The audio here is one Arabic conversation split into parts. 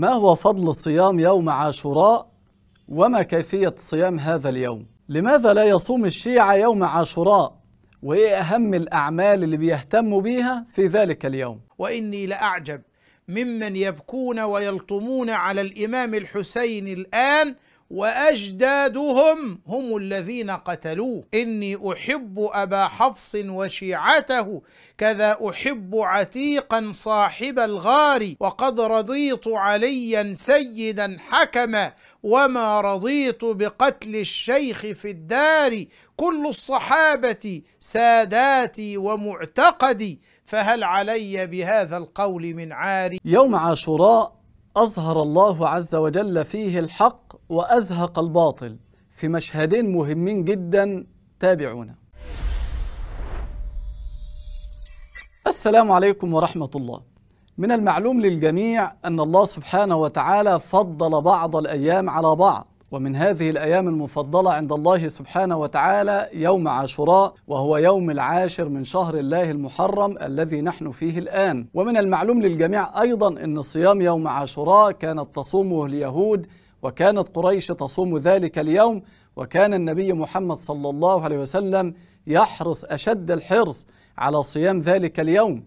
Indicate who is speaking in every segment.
Speaker 1: ما هو فضل صيام يوم عاشوراء وما كيفية صيام هذا اليوم؟ لماذا لا يصوم الشيعة يوم عاشوراء؟ وإيه أهم الأعمال اللي بيهتموا بيها في ذلك اليوم؟
Speaker 2: وإني لأعجب ممن يبكون ويلطمون على الإمام الحسين الآن واجدادهم هم الذين قتلوه اني احب ابا حفص وشيعته كذا احب عتيقا صاحب الغار وقد رضيت عليا سيدا حكما وما رضيت بقتل الشيخ في الدار كل الصحابه ساداتي ومعتقدي فهل علي بهذا القول من عار يوم
Speaker 1: عاشوراء أظهر الله عز وجل فيه الحق وأزهق الباطل في مشهدين مهمين جدا تابعونا السلام عليكم ورحمة الله من المعلوم للجميع أن الله سبحانه وتعالى فضل بعض الأيام على بعض ومن هذه الأيام المفضلة عند الله سبحانه وتعالى يوم عاشوراء وهو يوم العاشر من شهر الله المحرم الذي نحن فيه الآن ومن المعلوم للجميع أيضا أن صيام يوم عاشوراء كانت تصومه اليهود وكانت قريش تصوم ذلك اليوم وكان النبي محمد صلى الله عليه وسلم يحرص أشد الحرص على صيام ذلك اليوم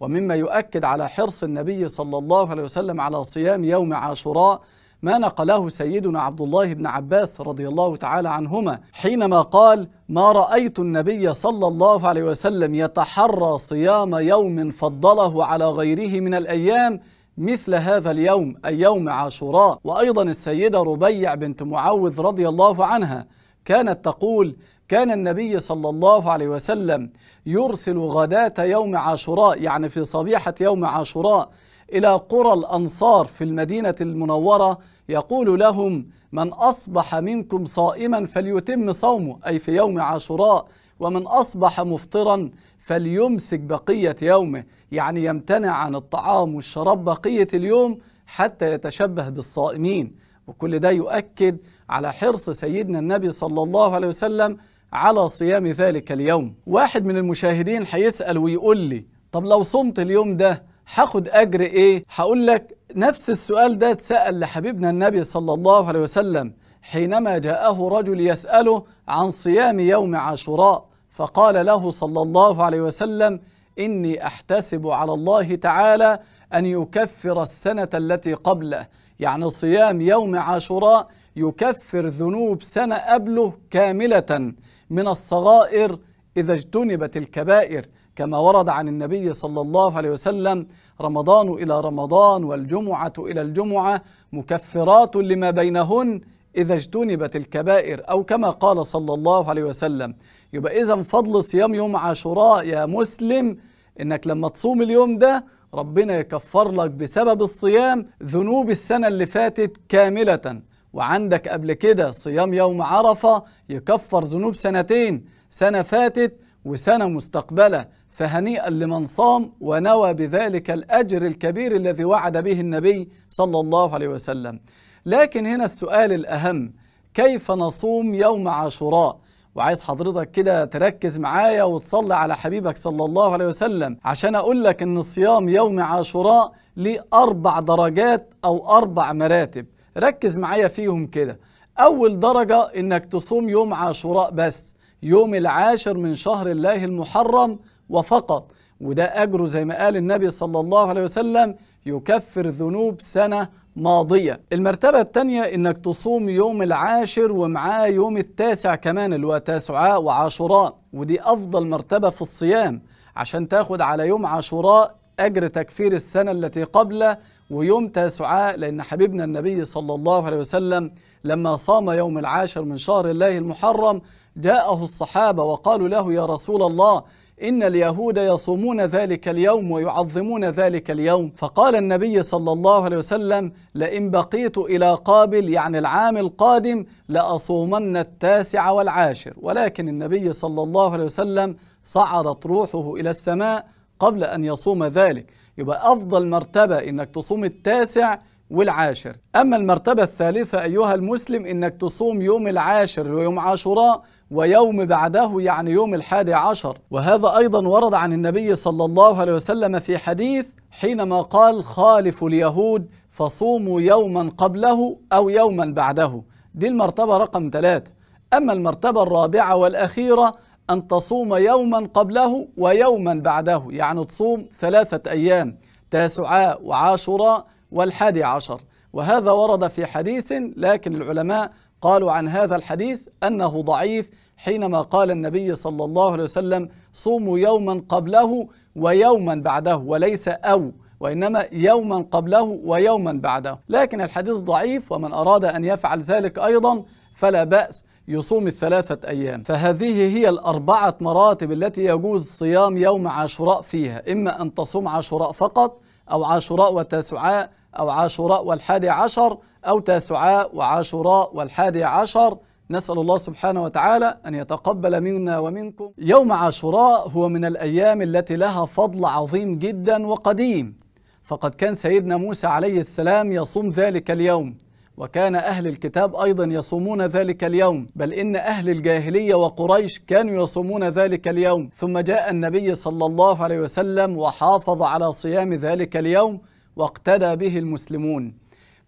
Speaker 1: ومما يؤكد على حرص النبي صلى الله عليه وسلم على صيام يوم عاشوراء ما نقله سيدنا عبد الله بن عباس رضي الله تعالى عنهما حينما قال ما رأيت النبي صلى الله عليه وسلم يتحرى صيام يوم فضله على غيره من الأيام مثل هذا اليوم أي يوم عاشوراء وأيضا السيدة ربيع بنت معوذ رضي الله عنها كانت تقول كان النبي صلى الله عليه وسلم يرسل غداة يوم عاشوراء يعني في صبيحة يوم عاشوراء إلى قرى الأنصار في المدينة المنورة يقول لهم من أصبح منكم صائما فليتم صومه أي في يوم عاشوراء ومن أصبح مفطرا فليمسك بقية يومه يعني يمتنع عن الطعام والشراب بقية اليوم حتى يتشبه بالصائمين وكل ده يؤكد على حرص سيدنا النبي صلى الله عليه وسلم على صيام ذلك اليوم واحد من المشاهدين هيسأل ويقول لي طب لو صمت اليوم ده هاخد اجر ايه هقول لك نفس السؤال ده اتسال لحبيبنا النبي صلى الله عليه وسلم حينما جاءه رجل يساله عن صيام يوم عاشوراء فقال له صلى الله عليه وسلم اني احتسب على الله تعالى ان يكفر السنه التي قبله يعني صيام يوم عاشوراء يكفر ذنوب سنه قبله كامله من الصغائر اذا اجتنبت الكبائر كما ورد عن النبي صلى الله عليه وسلم رمضان الى رمضان والجمعه الى الجمعه مكفرات لما بينهن اذا اجتنبت الكبائر او كما قال صلى الله عليه وسلم يبقى اذا فضل صيام يوم عاشوراء يا مسلم انك لما تصوم اليوم ده ربنا يكفر لك بسبب الصيام ذنوب السنه اللي فاتت كامله وعندك قبل كده صيام يوم عرفه يكفر ذنوب سنتين سنه فاتت وسنه مستقبله فهنيئا لمن صام ونوى بذلك الأجر الكبير الذي وعد به النبي صلى الله عليه وسلم لكن هنا السؤال الأهم كيف نصوم يوم عاشوراء وعايز حضرتك كده تركز معايا وتصلي على حبيبك صلى الله عليه وسلم عشان أقول لك أن صيام يوم عاشوراء لأربع أربع درجات أو أربع مراتب ركز معايا فيهم كده أول درجة إنك تصوم يوم عاشوراء بس يوم العاشر من شهر الله المحرم وفقط وده أجره زي ما قال النبي صلى الله عليه وسلم يكفر ذنوب سنة ماضية المرتبة الثانية إنك تصوم يوم العاشر ومعاه يوم التاسع كمان اللي هو تاسعاء وعاشوراء ودي أفضل مرتبة في الصيام عشان تاخد على يوم عاشوراء أجر تكفير السنة التي قبله ويوم تاسعاء لأن حبيبنا النبي صلى الله عليه وسلم لما صام يوم العاشر من شهر الله المحرم جاءه الصحابة وقالوا له يا رسول الله إن اليهود يصومون ذلك اليوم ويعظمون ذلك اليوم فقال النبي صلى الله عليه وسلم لئن بقيت إلى قابل يعني العام القادم لأصومن التاسع والعاشر ولكن النبي صلى الله عليه وسلم صعدت روحه إلى السماء قبل أن يصوم ذلك يبقى أفضل مرتبة إنك تصوم التاسع والعاشر أما المرتبة الثالثة أيها المسلم أنك تصوم يوم العاشر ويوم عاشوراء ويوم بعده يعني يوم الحادي عشر وهذا أيضا ورد عن النبي صلى الله عليه وسلم في حديث حينما قال خالف اليهود فصوموا يوما قبله أو يوما بعده دي المرتبة رقم ثلاثة أما المرتبة الرابعة والأخيرة أن تصوم يوما قبله ويوما بعده يعني تصوم ثلاثة أيام تاسعاء وعاشوراء والحادي عشر وهذا ورد في حديث لكن العلماء قالوا عن هذا الحديث أنه ضعيف حينما قال النبي صلى الله عليه وسلم صوموا يوما قبله ويوما بعده وليس أو وإنما يوما قبله ويوما بعده لكن الحديث ضعيف ومن أراد أن يفعل ذلك أيضا فلا بأس يصوم الثلاثة أيام فهذه هي الأربعة مراتب التي يجوز صيام يوم عاشوراء فيها إما أن تصوم عاشوراء فقط أو عاشوراء وتاسعاء أو عاشوراء والحادي عشر أو تاسعاء وعاشوراء والحادي عشر نسأل الله سبحانه وتعالى أن يتقبل منا ومنكم يوم عاشوراء هو من الأيام التي لها فضل عظيم جدا وقديم فقد كان سيدنا موسى عليه السلام يصوم ذلك اليوم وكان أهل الكتاب أيضا يصومون ذلك اليوم بل إن أهل الجاهلية وقريش كانوا يصومون ذلك اليوم ثم جاء النبي صلى الله عليه وسلم وحافظ على صيام ذلك اليوم واقتدى به المسلمون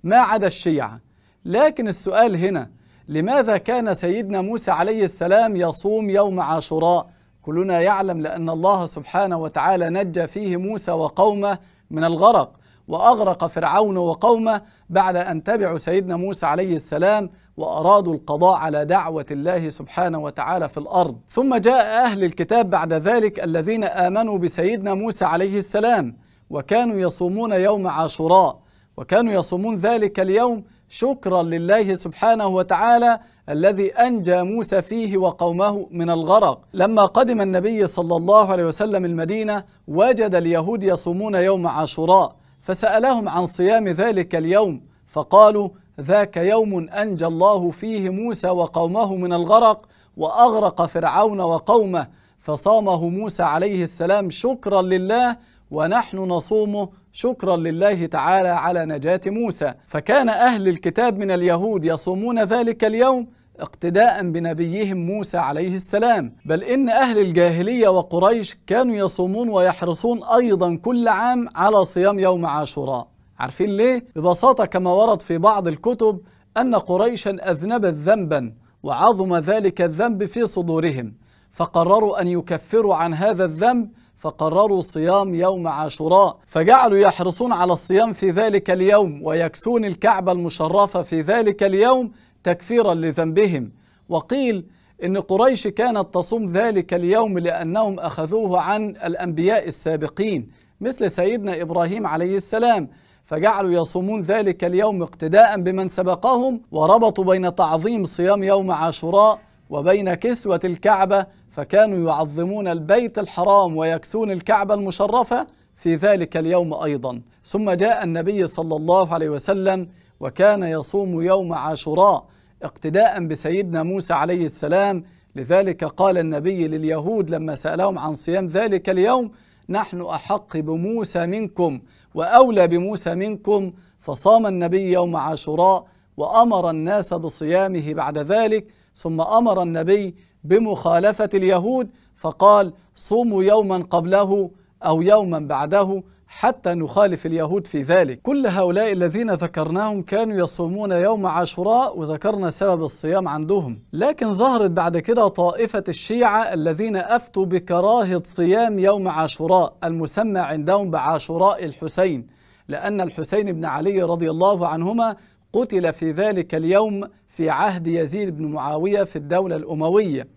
Speaker 1: ما عدا الشيعة لكن السؤال هنا لماذا كان سيدنا موسى عليه السلام يصوم يوم عاشوراء كلنا يعلم لأن الله سبحانه وتعالى نجى فيه موسى وقومه من الغرق واغرق فرعون وقومه بعد ان تبعوا سيدنا موسى عليه السلام وارادوا القضاء على دعوه الله سبحانه وتعالى في الارض ثم جاء اهل الكتاب بعد ذلك الذين امنوا بسيدنا موسى عليه السلام وكانوا يصومون يوم عاشوراء وكانوا يصومون ذلك اليوم شكرا لله سبحانه وتعالى الذي انجى موسى فيه وقومه من الغرق لما قدم النبي صلى الله عليه وسلم المدينه وجد اليهود يصومون يوم عاشوراء فسألهم عن صيام ذلك اليوم فقالوا ذاك يوم أنجى الله فيه موسى وقومه من الغرق وأغرق فرعون وقومه فصامه موسى عليه السلام شكرا لله ونحن نصومه شكرا لله تعالى على نجاة موسى فكان أهل الكتاب من اليهود يصومون ذلك اليوم اقتداء بنبيهم موسى عليه السلام بل إن أهل الجاهلية وقريش كانوا يصومون ويحرصون أيضا كل عام على صيام يوم عاشوراء عارفين ليه؟ ببساطة كما ورد في بعض الكتب أن قريشا أذنبت ذنبا وعظم ذلك الذنب في صدورهم فقرروا أن يكفروا عن هذا الذنب فقرروا صيام يوم عاشوراء فجعلوا يحرصون على الصيام في ذلك اليوم ويكسون الكعبة المشرفة في ذلك اليوم تكفيرا لذنبهم وقيل ان قريش كانت تصوم ذلك اليوم لانهم اخذوه عن الانبياء السابقين مثل سيدنا ابراهيم عليه السلام فجعلوا يصومون ذلك اليوم اقتداء بمن سبقهم وربطوا بين تعظيم صيام يوم عاشوراء وبين كسوه الكعبه فكانوا يعظمون البيت الحرام ويكسون الكعبه المشرفه في ذلك اليوم ايضا ثم جاء النبي صلى الله عليه وسلم وكان يصوم يوم عاشوراء اقتداء بسيدنا موسى عليه السلام لذلك قال النبي لليهود لما سألهم عن صيام ذلك اليوم نحن أحق بموسى منكم وأولى بموسى منكم فصام النبي يوم عاشوراء وأمر الناس بصيامه بعد ذلك ثم أمر النبي بمخالفة اليهود فقال صوموا يوما قبله أو يوما بعده حتى نخالف اليهود في ذلك كل هؤلاء الذين ذكرناهم كانوا يصومون يوم عاشوراء وذكرنا سبب الصيام عندهم لكن ظهرت بعد كده طائفة الشيعة الذين أفتوا بكراهة صيام يوم عاشوراء المسمى عندهم بعاشوراء الحسين لأن الحسين بن علي رضي الله عنهما قتل في ذلك اليوم في عهد يزيد بن معاوية في الدولة الأموية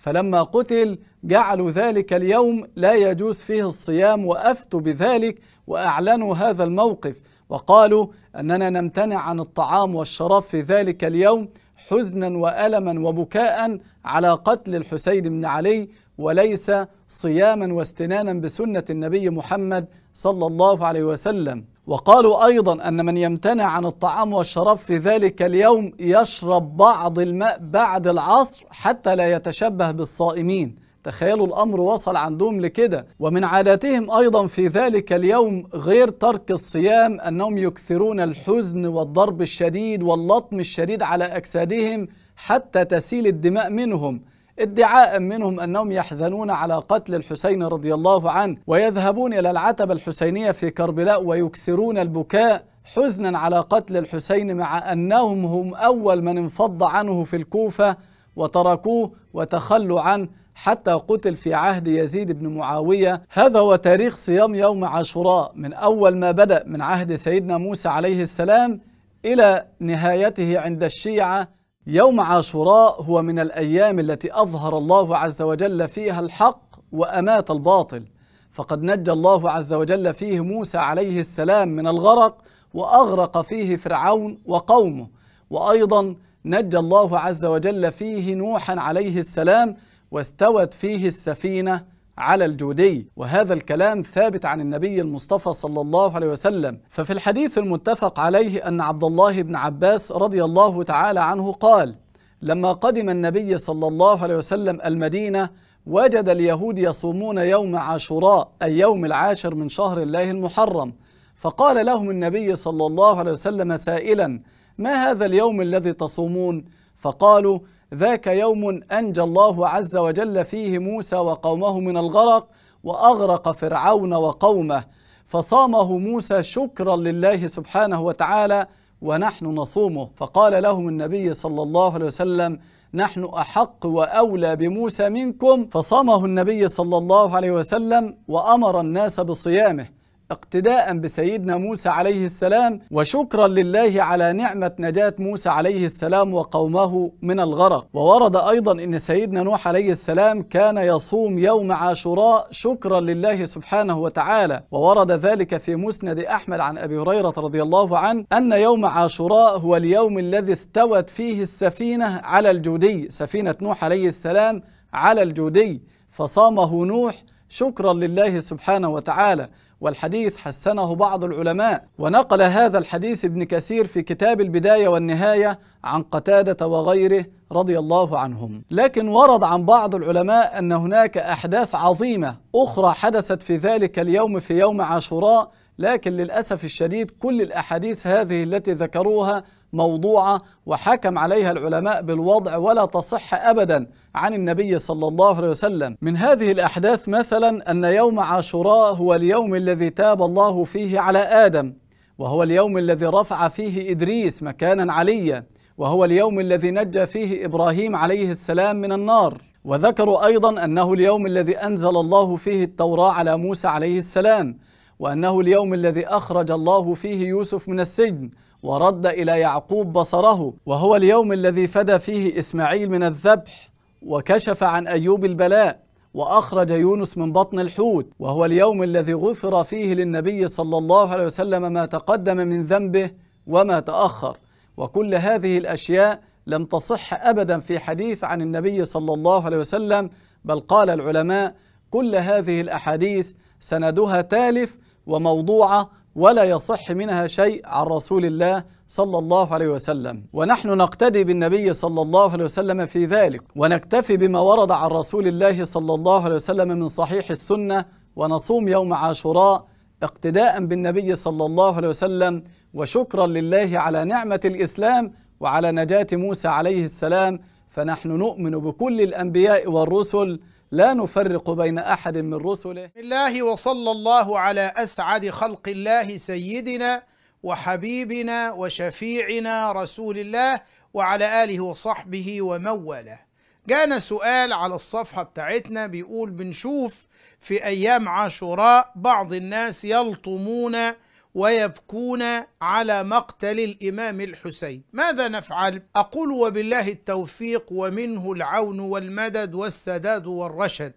Speaker 1: فلما قتل جعلوا ذلك اليوم لا يجوز فيه الصيام وافتوا بذلك واعلنوا هذا الموقف وقالوا اننا نمتنع عن الطعام والشراب في ذلك اليوم حزنا والما وبكاء على قتل الحسين بن علي وليس صياما واستنانا بسنه النبي محمد صلى الله عليه وسلم وقالوا أيضا أن من يمتنع عن الطعام والشراب في ذلك اليوم يشرب بعض الماء بعد العصر حتى لا يتشبه بالصائمين تخيلوا الأمر وصل عندهم لكده ومن عاداتهم أيضا في ذلك اليوم غير ترك الصيام أنهم يكثرون الحزن والضرب الشديد واللطم الشديد على أجسادهم حتى تسيل الدماء منهم ادعاء منهم أنهم يحزنون على قتل الحسين رضي الله عنه ويذهبون إلى العتبة الحسينية في كربلاء ويكسرون البكاء حزنا على قتل الحسين مع أنهم هم أول من انفض عنه في الكوفة وتركوه وتخلوا عنه حتى قتل في عهد يزيد بن معاوية هذا هو تاريخ صيام يوم عاشوراء من أول ما بدأ من عهد سيدنا موسى عليه السلام إلى نهايته عند الشيعة يوم عاشوراء هو من الايام التي اظهر الله عز وجل فيها الحق وامات الباطل فقد نجى الله عز وجل فيه موسى عليه السلام من الغرق واغرق فيه فرعون وقومه وايضا نجى الله عز وجل فيه نوحا عليه السلام واستوت فيه السفينه على الجودي وهذا الكلام ثابت عن النبي المصطفى صلى الله عليه وسلم ففي الحديث المتفق عليه أن عبد الله بن عباس رضي الله تعالى عنه قال لما قدم النبي صلى الله عليه وسلم المدينة وجد اليهود يصومون يوم عاشوراء أي يوم العاشر من شهر الله المحرم فقال لهم النبي صلى الله عليه وسلم سائلا ما هذا اليوم الذي تصومون فقالوا ذاك يوم أنجى الله عز وجل فيه موسى وقومه من الغرق وأغرق فرعون وقومه فصامه موسى شكرا لله سبحانه وتعالى ونحن نصومه فقال لهم النبي صلى الله عليه وسلم نحن أحق وأولى بموسى منكم فصامه النبي صلى الله عليه وسلم وأمر الناس بصيامه اقتداء بسيدنا موسى عليه السلام وشكرا لله على نعمة نجاة موسى عليه السلام وقومه من الغرق وورد أيضا أن سيدنا نوح عليه السلام كان يصوم يوم عاشوراء شكرا لله سبحانه وتعالى وورد ذلك في مسند أحمد عن أبي هريرة رضي الله عنه أن يوم عاشوراء هو اليوم الذي استوت فيه السفينة على الجودي سفينة نوح عليه السلام على الجودي فصامه نوح شكرا لله سبحانه وتعالى والحديث حسنه بعض العلماء ونقل هذا الحديث ابن كثير في كتاب البداية والنهاية عن قتادة وغيره رضي الله عنهم لكن ورد عن بعض العلماء أن هناك أحداث عظيمة أخرى حدثت في ذلك اليوم في يوم عاشوراء لكن للأسف الشديد كل الأحاديث هذه التي ذكروها موضوعة وحكم عليها العلماء بالوضع ولا تصح أبدا عن النبي صلى الله عليه وسلم من هذه الأحداث مثلا أن يوم عاشوراء هو اليوم الذي تاب الله فيه على آدم وهو اليوم الذي رفع فيه إدريس مكانا عليا وهو اليوم الذي نجى فيه إبراهيم عليه السلام من النار وذكروا أيضا أنه اليوم الذي أنزل الله فيه التوراة على موسى عليه السلام وأنه اليوم الذي أخرج الله فيه يوسف من السجن ورد إلى يعقوب بصره وهو اليوم الذي فدى فيه إسماعيل من الذبح وكشف عن أيوب البلاء وأخرج يونس من بطن الحوت وهو اليوم الذي غفر فيه للنبي صلى الله عليه وسلم ما تقدم من ذنبه وما تأخر وكل هذه الأشياء لم تصح أبدا في حديث عن النبي صلى الله عليه وسلم بل قال العلماء كل هذه الأحاديث سندها تالف وموضوعة ولا يصح منها شيء عن رسول الله صلى الله عليه وسلم ونحن نقتدي بالنبي صلى الله عليه وسلم في ذلك ونكتفي بما ورد عن رسول الله صلى الله عليه وسلم من صحيح السنة ونصوم يوم عاشوراء اقتداء بالنبي صلى الله عليه وسلم وشكرا لله على نعمة الإسلام وعلى نجاة موسى عليه السلام فنحن نؤمن بكل الأنبياء والرسل لا نفرق بين أحد من رسله بسم
Speaker 2: الله وصلى الله على أسعد خلق الله سيدنا وحبيبنا وشفيعنا رسول الله وعلى آله وصحبه وموله جانا سؤال على الصفحة بتاعتنا بيقول بنشوف في أيام عاشوراء بعض الناس يلطمون ويبكون على مقتل الامام الحسين ماذا نفعل اقول وبالله التوفيق ومنه العون والمدد والسداد والرشد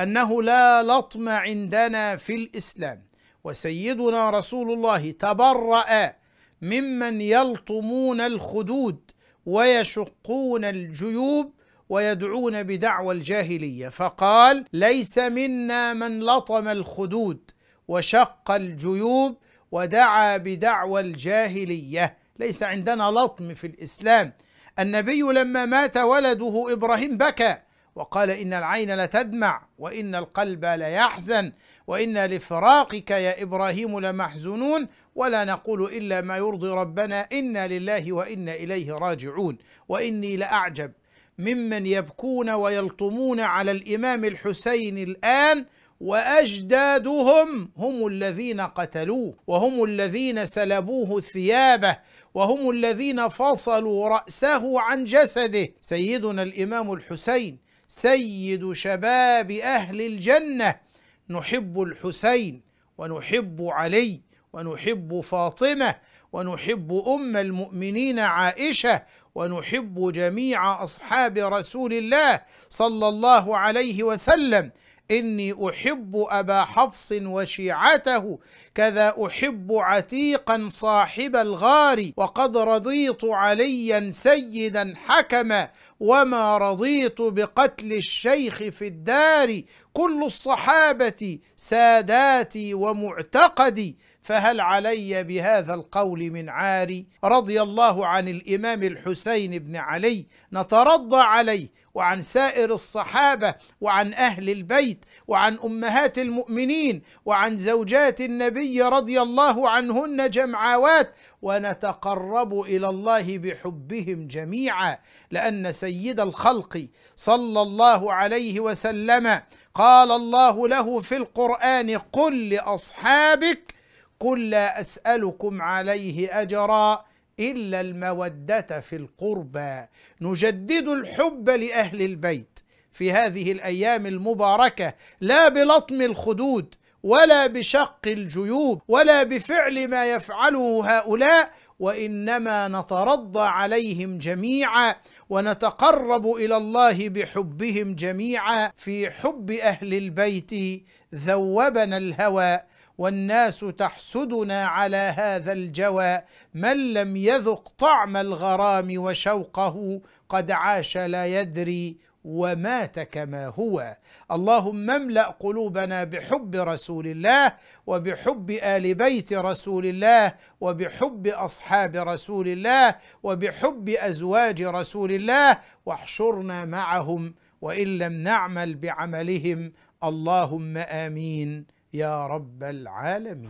Speaker 2: انه لا لطم عندنا في الاسلام وسيدنا رسول الله تبرأ ممن يلطمون الخدود ويشقون الجيوب ويدعون بدعوى الجاهليه فقال ليس منا من لطم الخدود وشق الجيوب ودعا بدعوى الجاهلية ليس عندنا لطم في الإسلام النبي لما مات ولده إبراهيم بكى وقال إن العين لتدمع وإن القلب ليحزن وإنا لفراقك يا إبراهيم لمحزونون ولا نقول إلا ما يرضي ربنا إنا لله وإنا إليه راجعون وإني لأعجب ممن يبكون ويلطمون على الإمام الحسين الآن واجدادهم هم الذين قتلوه وهم الذين سلبوه ثيابه وهم الذين فصلوا راسه عن جسده سيدنا الامام الحسين سيد شباب اهل الجنه نحب الحسين ونحب علي ونحب فاطمه ونحب ام المؤمنين عائشه ونحب جميع اصحاب رسول الله صلى الله عليه وسلم إني أحب أبا حفص وشيعته كذا أحب عتيقا صاحب الغار وقد رضيت عليا سيدا حكما وما رضيت بقتل الشيخ في الدار كل الصحابة ساداتي ومعتقدي فهل علي بهذا القول من عاري رضي الله عن الإمام الحسين بن علي نترضى عليه وعن سائر الصحابة وعن أهل البيت وعن أمهات المؤمنين وعن زوجات النبي رضي الله عنهن جمعاوات ونتقرب إلى الله بحبهم جميعا لأن سيد الخلق صلى الله عليه وسلم قال الله له في القرآن قل لأصحابك قل لا اسالكم عليه اجرا الا الموده في القربى نجدد الحب لاهل البيت في هذه الايام المباركه لا بلطم الخدود ولا بشق الجيوب ولا بفعل ما يفعله هؤلاء وانما نترضى عليهم جميعا ونتقرب الى الله بحبهم جميعا في حب اهل البيت ذوبنا الهوى والناس تحسدنا على هذا الجوى من لم يذق طعم الغرام وشوقه قد عاش لا يدري ومات كما هو اللهم املا قلوبنا بحب رسول الله وبحب ال بيت رسول الله وبحب اصحاب رسول الله وبحب ازواج رسول الله واحشرنا معهم وان لم نعمل بعملهم اللهم امين يا رب العالمين